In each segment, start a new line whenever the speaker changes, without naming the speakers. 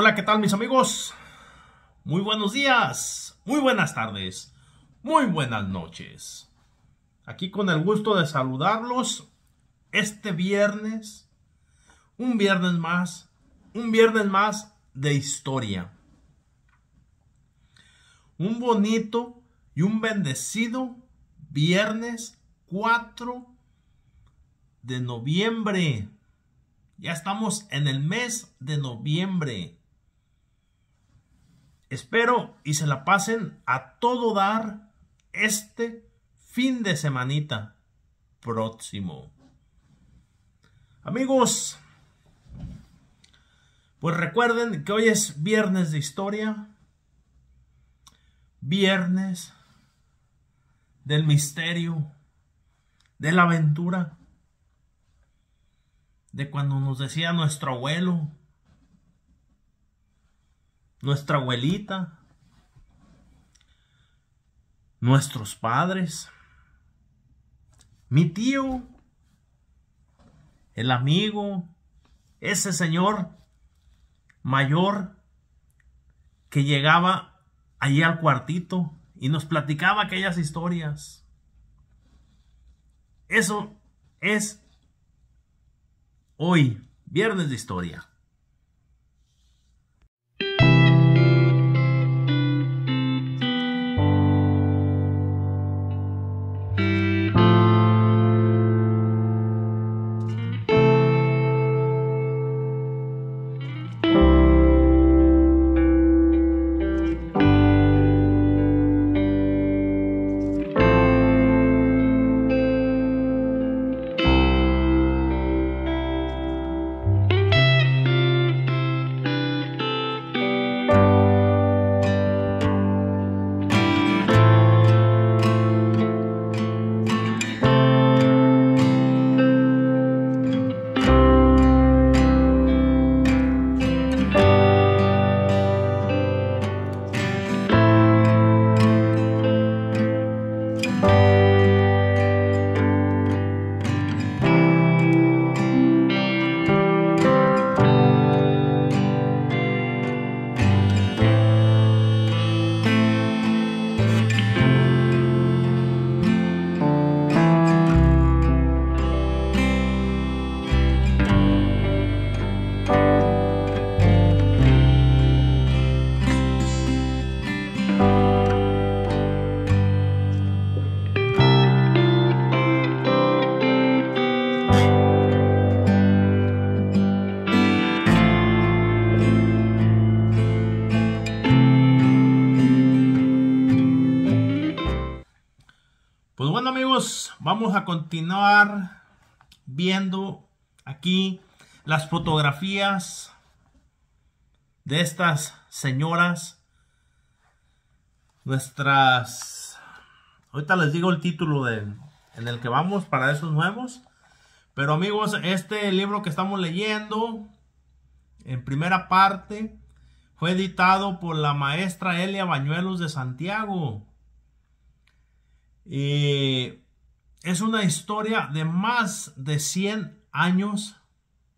Hola, ¿qué tal mis amigos? Muy buenos días, muy buenas tardes, muy buenas noches. Aquí con el gusto de saludarlos este viernes, un viernes más, un viernes más de historia. Un bonito y un bendecido viernes 4 de noviembre. Ya estamos en el mes de noviembre. Espero y se la pasen a todo dar este fin de semanita próximo. Amigos, pues recuerden que hoy es viernes de historia, viernes del misterio, de la aventura, de cuando nos decía nuestro abuelo, nuestra abuelita, nuestros padres, mi tío, el amigo, ese señor mayor que llegaba allí al cuartito y nos platicaba aquellas historias. Eso es hoy, viernes de historia. vamos a continuar viendo aquí las fotografías de estas señoras. Nuestras... Ahorita les digo el título de, en el que vamos para esos nuevos. Pero amigos, este libro que estamos leyendo en primera parte fue editado por la maestra Elia Bañuelos de Santiago. Y eh, es una historia de más de 100 años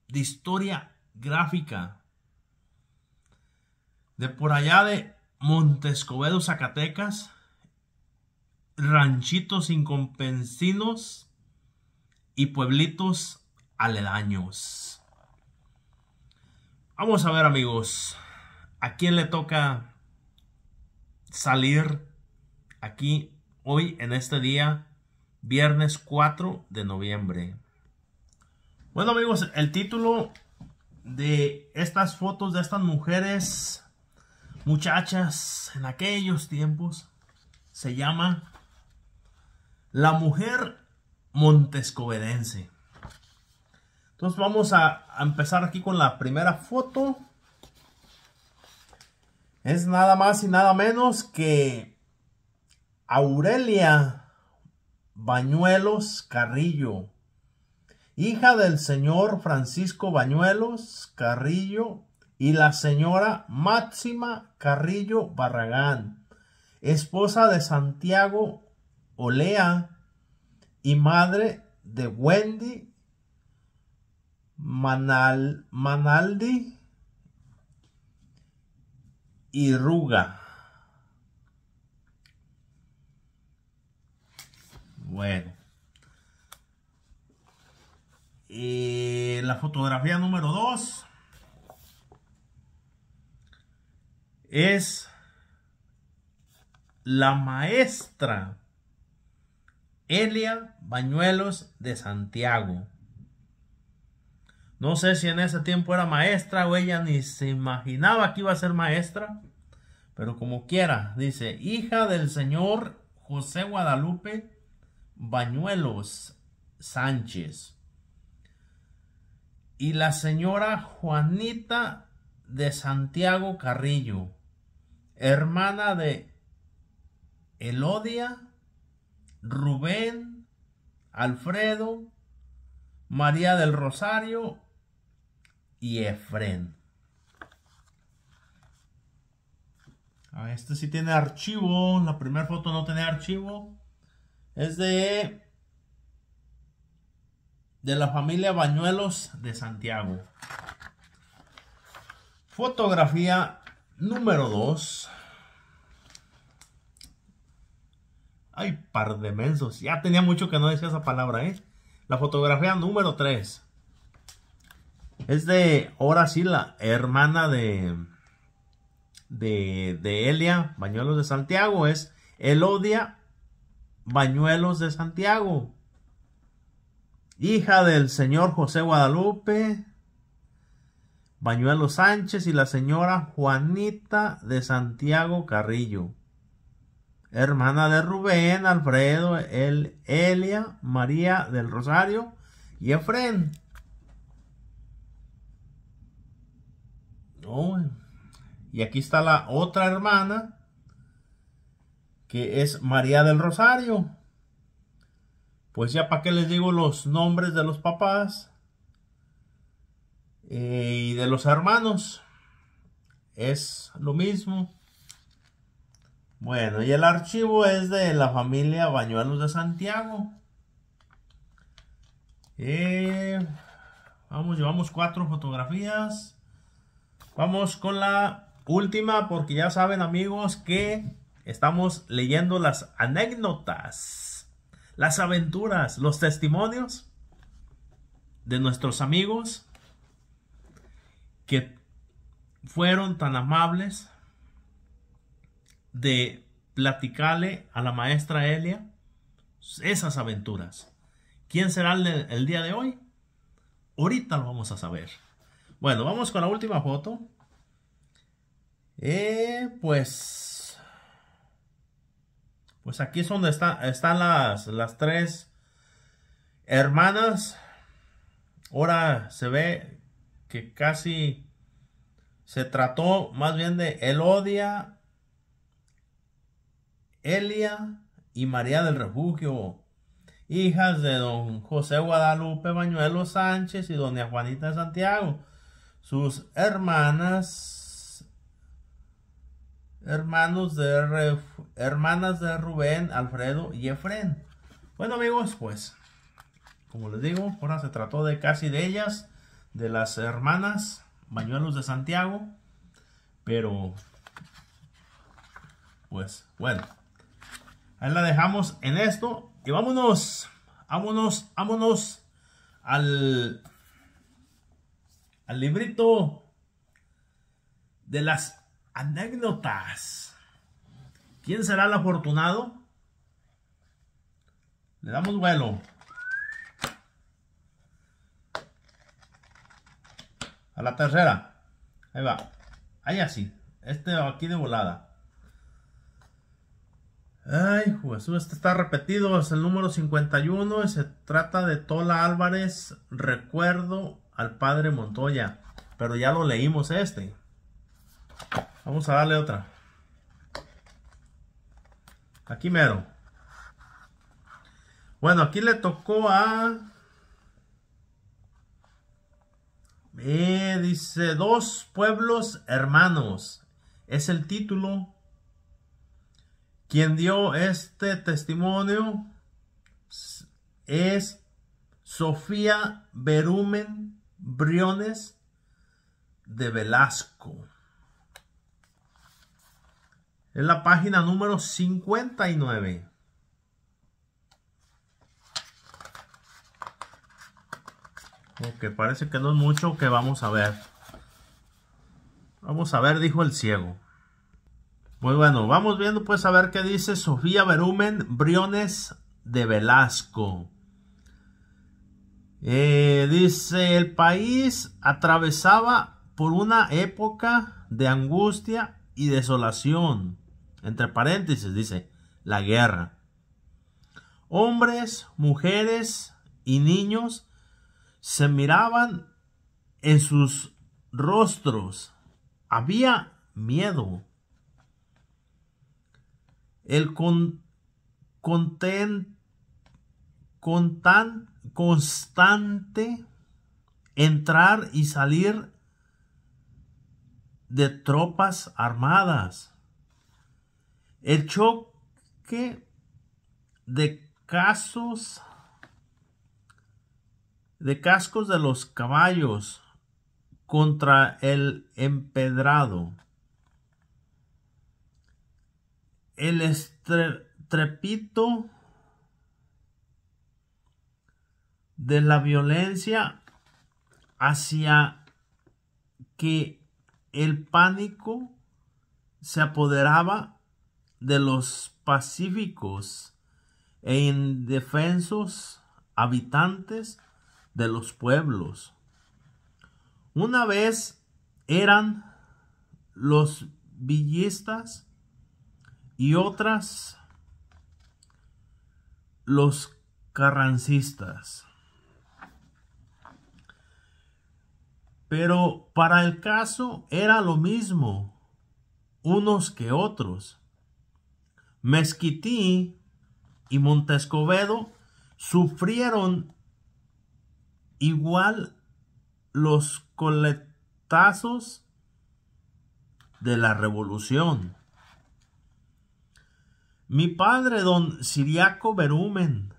de historia gráfica. De por allá de Montescobedo, Zacatecas, ranchitos incompensinos y pueblitos aledaños. Vamos a ver amigos, ¿a quién le toca salir aquí hoy en este día viernes 4 de noviembre. Bueno amigos, el título de estas fotos de estas mujeres, muchachas en aquellos tiempos, se llama La Mujer montescoverense Entonces vamos a, a empezar aquí con la primera foto. Es nada más y nada menos que Aurelia Bañuelos Carrillo, hija del señor Francisco Bañuelos Carrillo y la señora Máxima Carrillo Barragán, esposa de Santiago Olea y madre de Wendy Manaldi y Ruga. Bueno. la fotografía número 2 es la maestra Elia Bañuelos de Santiago. No sé si en ese tiempo era maestra o ella ni se imaginaba que iba a ser maestra, pero como quiera, dice, hija del señor José Guadalupe Bañuelos Sánchez y la señora Juanita de Santiago Carrillo, hermana de Elodia, Rubén, Alfredo, María del Rosario y Efren. Ah, este sí tiene archivo, la primera foto no tiene archivo. Es de. De la familia Bañuelos de Santiago. Fotografía número 2. Ay, par de mensos. Ya tenía mucho que no decía esa palabra, ¿eh? La fotografía número 3. Es de, ahora sí, la hermana de, de, de Elia Bañuelos de Santiago. Es Elodia Bañuelos de Santiago, hija del señor José Guadalupe Bañuelos Sánchez y la señora Juanita de Santiago Carrillo, hermana de Rubén, Alfredo, El, Elia, María del Rosario y Efren. y aquí está la otra hermana que es María del Rosario. Pues ya para qué les digo los nombres de los papás eh, y de los hermanos. Es lo mismo. Bueno, y el archivo es de la familia Bañuelos de Santiago. Eh, vamos, llevamos cuatro fotografías. Vamos con la última porque ya saben amigos que Estamos leyendo las anécdotas, las aventuras, los testimonios de nuestros amigos que fueron tan amables de platicarle a la maestra Elia esas aventuras. ¿Quién será el, día de hoy? Ahorita lo vamos a saber. Bueno, vamos con la última foto. Eh, pues pues aquí es donde están las, tres hermanas. Ahora se ve que casi se trató más bien de Elodia, Elia y María del Refugio, hijas de don José Guadalupe Bañuelo Sánchez y doña Juanita de Santiago. Sus hermanas hermanos de hermanas de Rubén, Alfredo y Efren. Bueno amigos, pues como les digo, ahora se trató de casi de ellas, de las hermanas Bañuelos de Santiago, pero pues bueno, ahí la dejamos en esto y vámonos, vámonos, vámonos al, al librito de las Anécdotas. ¿Quién será el afortunado? Le damos vuelo. A la tercera. Ahí va. Ahí así. Este aquí de volada. Ay, Jesús, este está repetido. Es el número 51 se trata de Tola Álvarez. Recuerdo al padre Montoya. Pero ya lo leímos este. Vamos a darle otra. Aquí mero. Bueno, aquí le tocó a... Eh, dice, dos pueblos hermanos. Es el título. Quien dio este testimonio es Sofía Berumen Briones de Velasco. Es la página número 59. Aunque parece que no es mucho que vamos a ver. Vamos a ver, dijo el ciego. Pues bueno, vamos viendo pues a ver qué dice Sofía Berumen Briones de Velasco. Eh, dice, el país atravesaba por una época de angustia y desolación. Entre paréntesis dice, la guerra. Hombres, mujeres y niños se miraban en sus rostros. Había miedo. El con, content, tan constante entrar y salir de tropas armadas el choque de casos de cascos de los caballos contra el empedrado. El estrepito de la violencia hacia que el pánico se apoderaba de los pacíficos e indefensos habitantes de los pueblos. Una vez eran los villistas y otras los carrancistas. Pero para el caso era lo mismo unos que otros Mezquití y Montescobedo sufrieron igual los coletazos de la revolución. Mi padre, don Siriaco Berumen,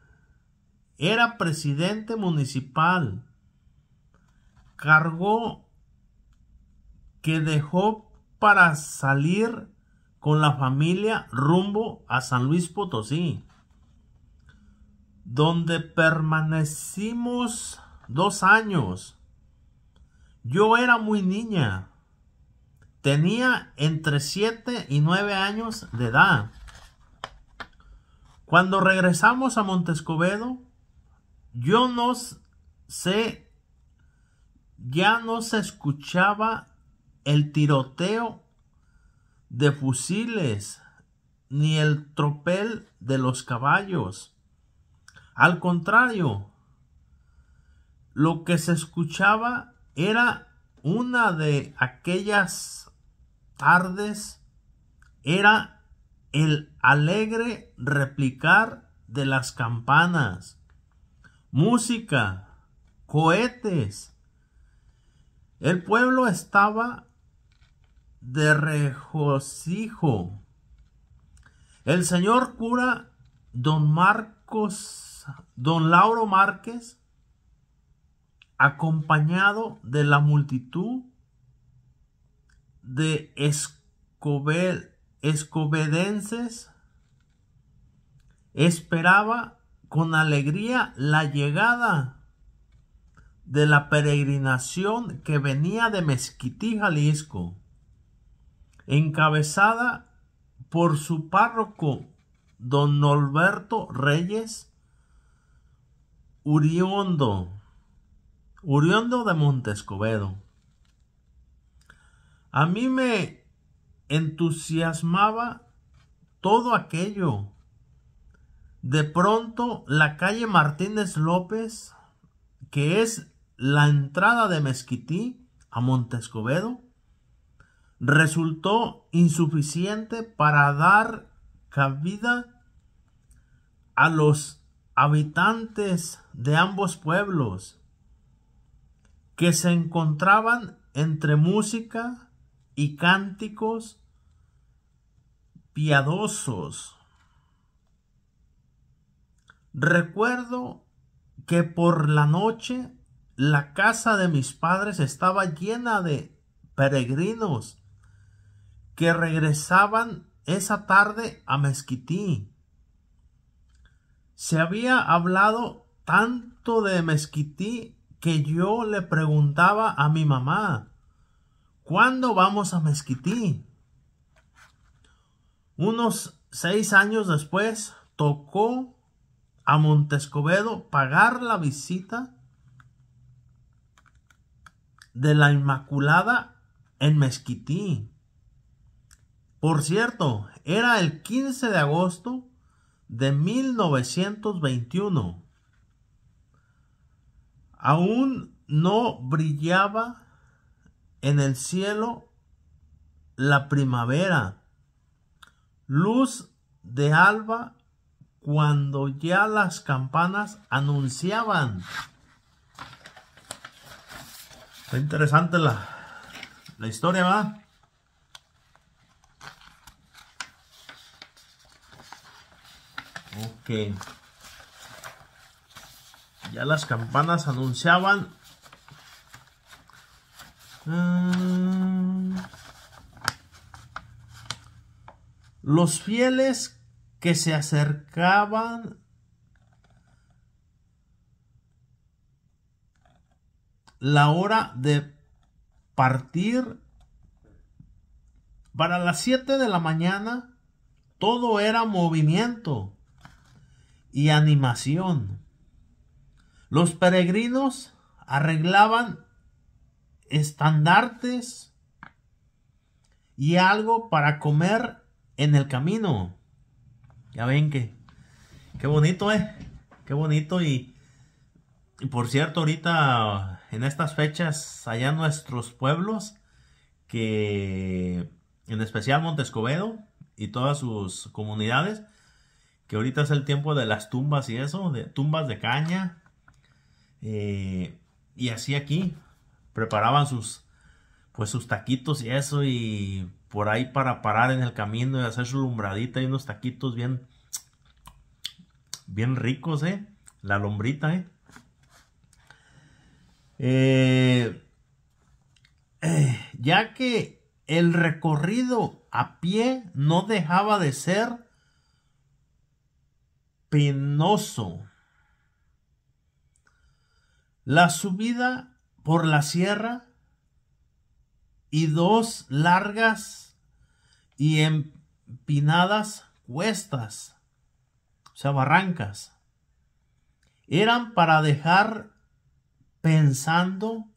era presidente municipal, cargo que dejó para salir con la familia rumbo a San Luis Potosí, donde permanecimos dos años. Yo era muy niña, tenía entre 7 y 9 años de edad. Cuando regresamos a Montescobedo, yo no sé, ya no se escuchaba el tiroteo de fusiles, ni el tropel de los caballos. Al contrario, lo que se escuchaba era una de aquellas tardes, era el alegre replicar de las campanas, música, cohetes. El pueblo estaba de regocijo. El señor cura don Marcos, don Lauro Márquez, acompañado de la multitud de Escobel, escobedenses, esperaba con alegría la llegada de la peregrinación que venía de Mezquití, Jalisco encabezada por su párroco don Norberto Reyes Uriondo, Uriondo de Montescobedo. A mí me entusiasmaba todo aquello. De pronto la calle Martínez López, que es la entrada de Mezquití a Montescobedo, resultó insuficiente para dar cabida a los habitantes de ambos pueblos que se encontraban entre música y cánticos piadosos. Recuerdo que por la noche la casa de mis padres estaba llena de peregrinos que regresaban esa tarde a Mezquití. Se había hablado tanto de Mezquití que yo le preguntaba a mi mamá, ¿cuándo vamos a Mezquití? Unos seis años después tocó a Montescobedo pagar la visita de la Inmaculada en Mezquití. Por cierto, era el 15 de agosto de 1921. Aún no brillaba en el cielo la primavera, luz de alba cuando ya las campanas anunciaban. Está interesante la, la historia, ¿verdad? que ya las campanas anunciaban mm. los fieles que se acercaban la hora de partir para las 7 de la mañana todo era movimiento y animación. Los peregrinos arreglaban estandartes y algo para comer en el camino. Ya ven que qué bonito, eh. Qué bonito y, por cierto, ahorita en estas fechas allá nuestros pueblos que en especial Montescobedo y todas sus comunidades que ahorita es el tiempo de las tumbas y eso, de tumbas de caña. Eh, y así aquí preparaban sus pues sus taquitos y eso y por ahí para parar en el camino y hacer su lumbradita y unos taquitos bien bien ricos, eh, la lombrita, eh, eh ya que el recorrido a pie no dejaba de ser penoso. La subida por la sierra y dos largas y empinadas cuestas, o sea, barrancas, eran para dejar pensando,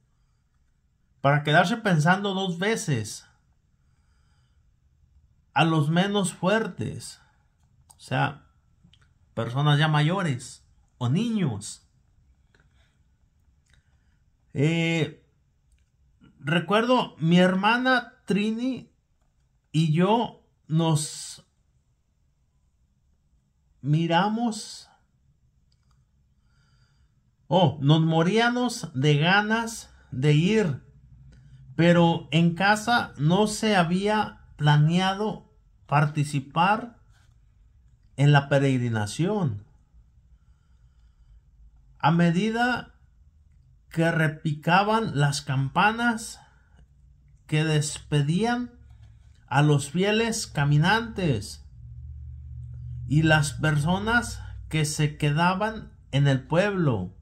para quedarse pensando dos veces a los menos fuertes. O sea, personas ya mayores o niños. Eh, recuerdo, mi hermana Trini y yo nos miramos. Oh, nos moríamos de ganas de ir, pero en casa no se había planeado participar en la peregrinación. A medida que repicaban las campanas que despedían a los fieles caminantes y las personas que se quedaban en el pueblo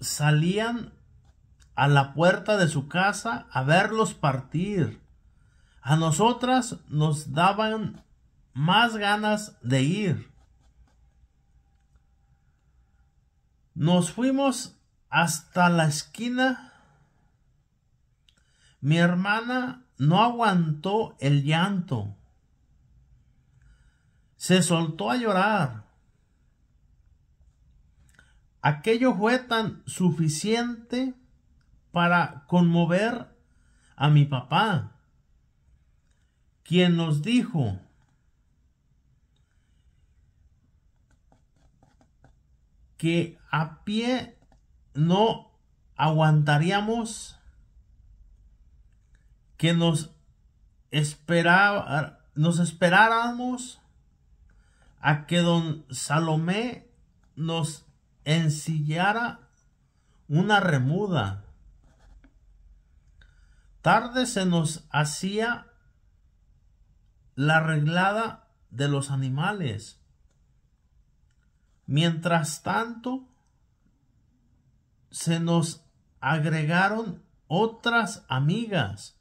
salían a la puerta de su casa a verlos partir. A nosotras nos daban más ganas de ir. Nos fuimos hasta la esquina. Mi hermana no aguantó el llanto. Se soltó a llorar. Aquello fue tan suficiente para conmover a mi papá, quien nos dijo, que a pie no aguantaríamos, que nos, esperaba, nos esperáramos a que don Salomé nos ensillara una remuda. Tarde se nos hacía la arreglada de los animales. Mientras tanto, se nos agregaron otras amigas,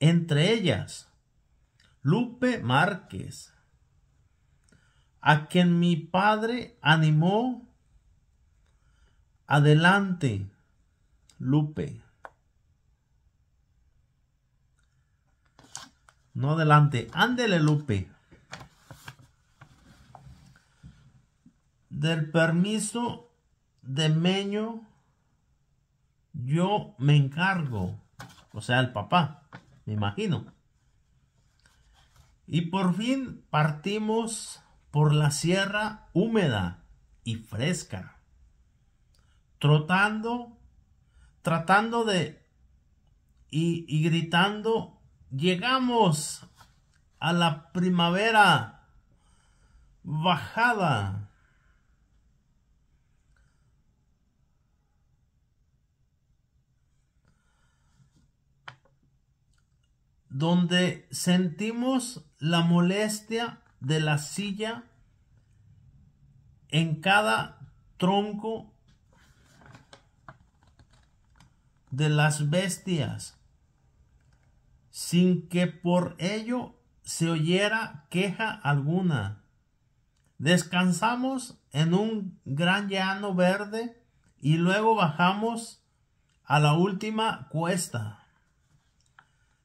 entre ellas Lupe Márquez, a quien mi padre animó. Adelante, Lupe. No adelante, ándele, Lupe. del permiso de Meño yo me encargo. O sea, el papá, me imagino. Y por fin partimos por la sierra húmeda y fresca, trotando, tratando de y, gritando, llegamos a la primavera bajada donde sentimos la molestia de la silla en cada tronco de las bestias, sin que por ello se oyera queja alguna. Descansamos en un gran llano verde y luego bajamos a la última cuesta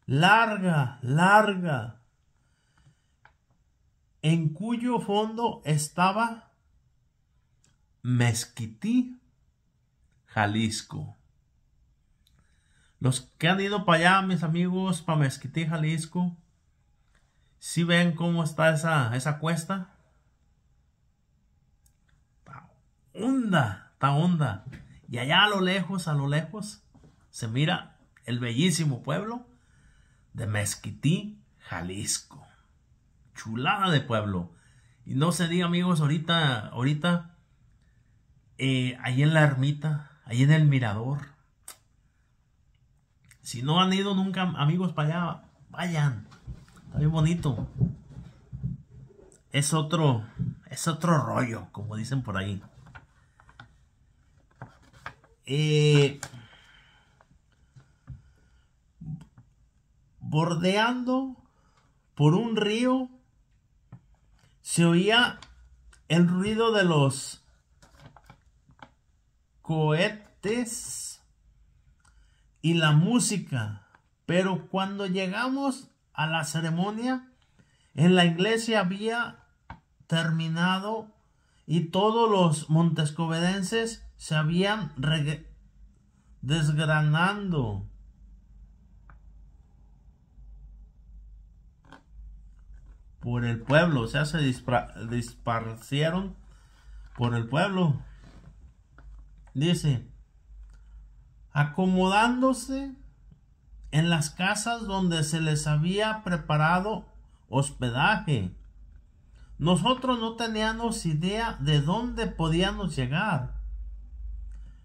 larga, larga, en cuyo fondo estaba Mezquití, Jalisco. Los que han ido para allá, mis amigos, para Mezquití, Jalisco, si ven cómo está esa, esa cuesta. Está onda, está onda. Y allá a lo lejos, a lo lejos, se mira el bellísimo pueblo de Mezquití, Jalisco. Chulada de pueblo. Y no se diga, amigos, ahorita, ahorita, eh, ahí en la ermita, ahí en el mirador. Si no han ido nunca, amigos, para allá, vayan. Está bien bonito. Es otro, es otro rollo, como dicen por ahí. Eh, bordeando por un río, se oía el ruido de los cohetes y la música. Pero cuando llegamos a la ceremonia, en la iglesia había terminado y todos los montescovedenses se habían desgranando por el pueblo, o sea, se disparcieron por el pueblo. Dice, acomodándose en las casas donde se les había preparado hospedaje. Nosotros no teníamos idea de dónde podíamos llegar.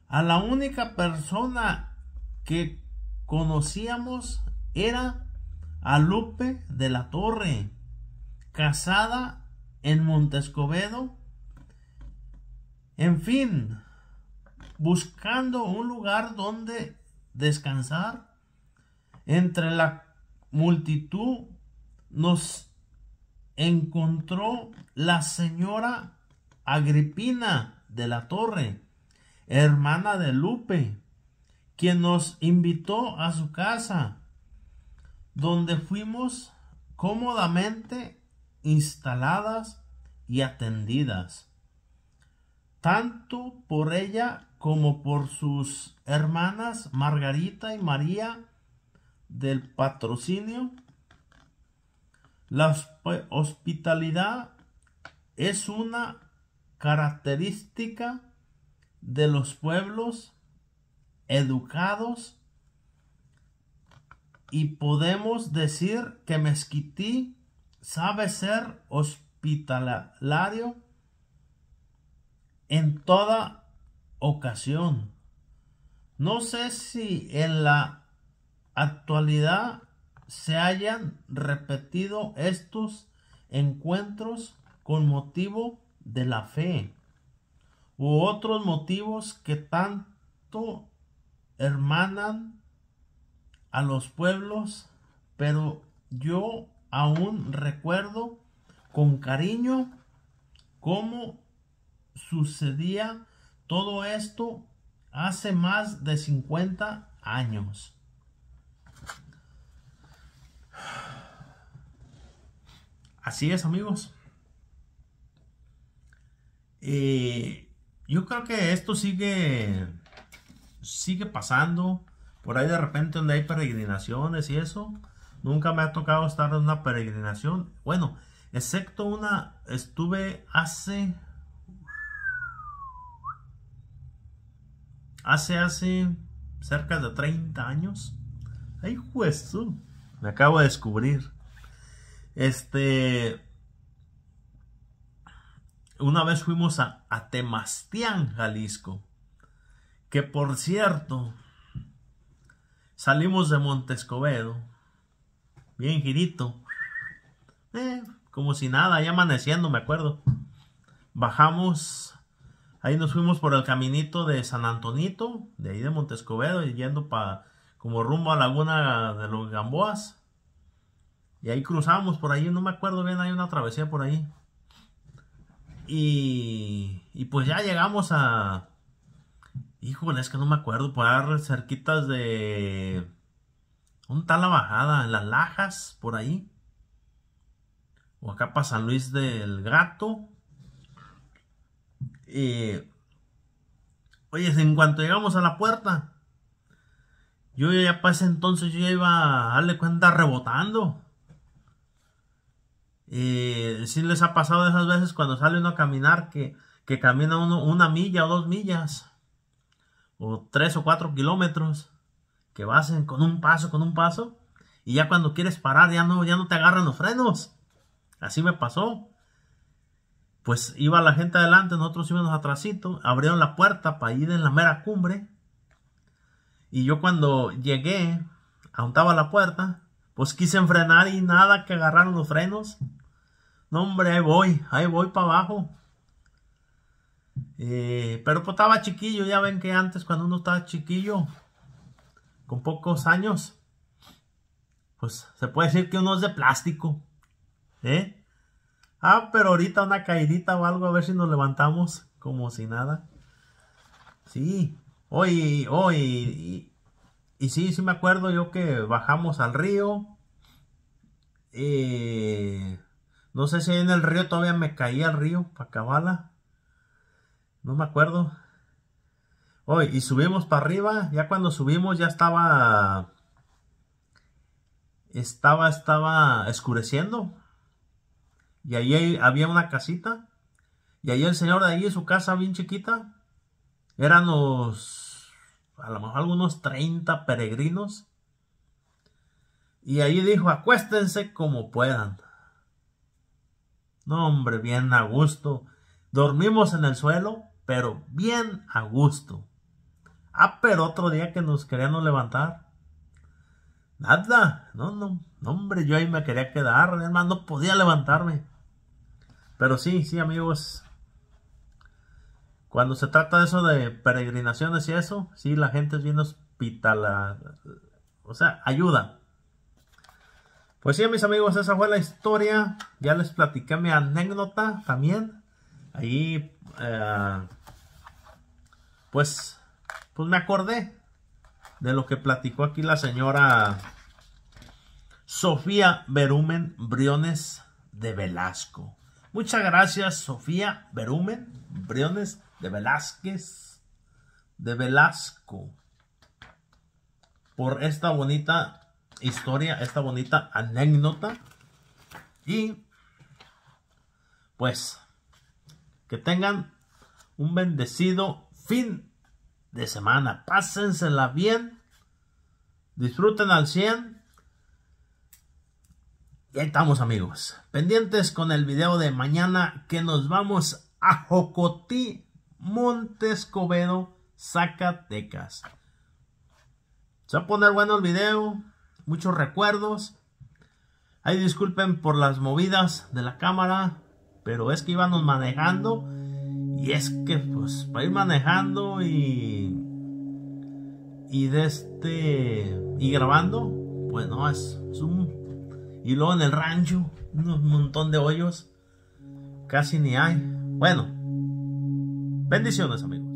A la única persona que conocíamos era a Lupe de la Torre, casada en Montescobedo. En fin, buscando un lugar donde descansar entre la multitud nos encontró la señora Agripina de la Torre, hermana de Lupe, quien nos invitó a su casa, donde fuimos cómodamente instaladas y atendidas, tanto por ella como por sus hermanas Margarita y María del patrocinio. La hospitalidad es una característica de los pueblos educados y podemos decir que Mezquití sabe ser hospitalario en toda ocasión. No sé si en la actualidad se hayan repetido estos encuentros con motivo de la fe u otros motivos que tanto hermanan a los pueblos, pero yo Aún recuerdo con cariño cómo sucedía todo esto hace más de 50 años. Así es, amigos. Eh, yo creo que esto sigue, sigue pasando. Por ahí de repente donde hay peregrinaciones y eso, Nunca me ha tocado estar en una peregrinación. Bueno, excepto una, estuve hace... Hace, hace cerca de 30 años. Ay, juez, me acabo de descubrir. Este... Una vez fuimos a, a Temastián, Jalisco. Que por cierto, salimos de Montescobedo bien girito. Eh, como si nada, ya amaneciendo, me acuerdo. Bajamos, ahí nos fuimos por el caminito de San Antonito, de ahí de Montescobedo, y yendo para como rumbo a Laguna de los Gamboas. Y ahí cruzamos por ahí, no me acuerdo bien, hay una travesía por ahí. Y, y pues ya llegamos a... Híjole, es que no me acuerdo, por cerquitas de ¿Dónde está la bajada? ¿En las lajas? ¿Por ahí? ¿O acá para San Luis del Gato? y eh, oye, en cuanto llegamos a la puerta, yo ya para ese entonces yo ya iba a darle cuenta rebotando. Eh, sí les ha pasado esas veces cuando sale uno a caminar que, que camina uno una milla o dos millas o tres o cuatro kilómetros que vas con un paso, con un paso, y ya cuando quieres parar ya no, ya no te agarran los frenos. Así me pasó. Pues iba la gente adelante, nosotros íbamos atrasito, abrieron la puerta para ir en la mera cumbre. Y yo cuando llegué, auntaba la puerta, pues quise frenar y nada que agarraron los frenos. No, hombre, ahí voy, ahí voy para abajo. Eh, pero pues estaba chiquillo, ya ven que antes cuando uno estaba chiquillo, con pocos años, pues se puede decir que uno es de plástico. ¿Eh? Ah, pero ahorita una caidita o algo, a ver si nos levantamos como si nada. Sí, hoy, hoy, y, sí, sí me acuerdo yo que bajamos al río. no sé si en el río todavía me caía al río para No me acuerdo y subimos para arriba. Ya cuando subimos ya estaba... Estaba, estaba escureciendo. Y ahí había una casita. Y ahí el señor de ahí, su casa bien chiquita. Eran los... A lo mejor algunos 30 peregrinos. Y allí dijo, acuéstense como puedan. No, hombre, bien a gusto. Dormimos en el suelo, pero bien a gusto. Ah, pero otro día que nos queríamos levantar. Nada, no, no, hombre, yo ahí me quería quedar, además no podía levantarme. Pero sí, sí, amigos. Cuando se trata de eso de peregrinaciones y eso, sí, la gente es bien O sea, ayuda. Pues sí, mis amigos, esa fue la historia. Ya les platiqué mi anécdota también. Ahí, eh, pues pues me acordé de lo que platicó aquí la señora Sofía Berumen Briones de Velasco. Muchas gracias, Sofía Berumen Briones de Velázquez, de Velasco, por esta bonita historia, esta bonita anécdota. Y pues que tengan un bendecido fin de semana. Pásensela bien. Disfruten al 100. Y ahí estamos amigos. Pendientes con el video de mañana que nos vamos a Jocotí, Montescobedo, Zacatecas. Se va a poner bueno el video. Muchos recuerdos. Ahí disculpen por las movidas de la cámara. Pero es que íbamos manejando y es que pues para ir manejando y y este y grabando, pues no es, es un y luego en el rancho un montón de hoyos casi ni hay. Bueno, bendiciones, amigos.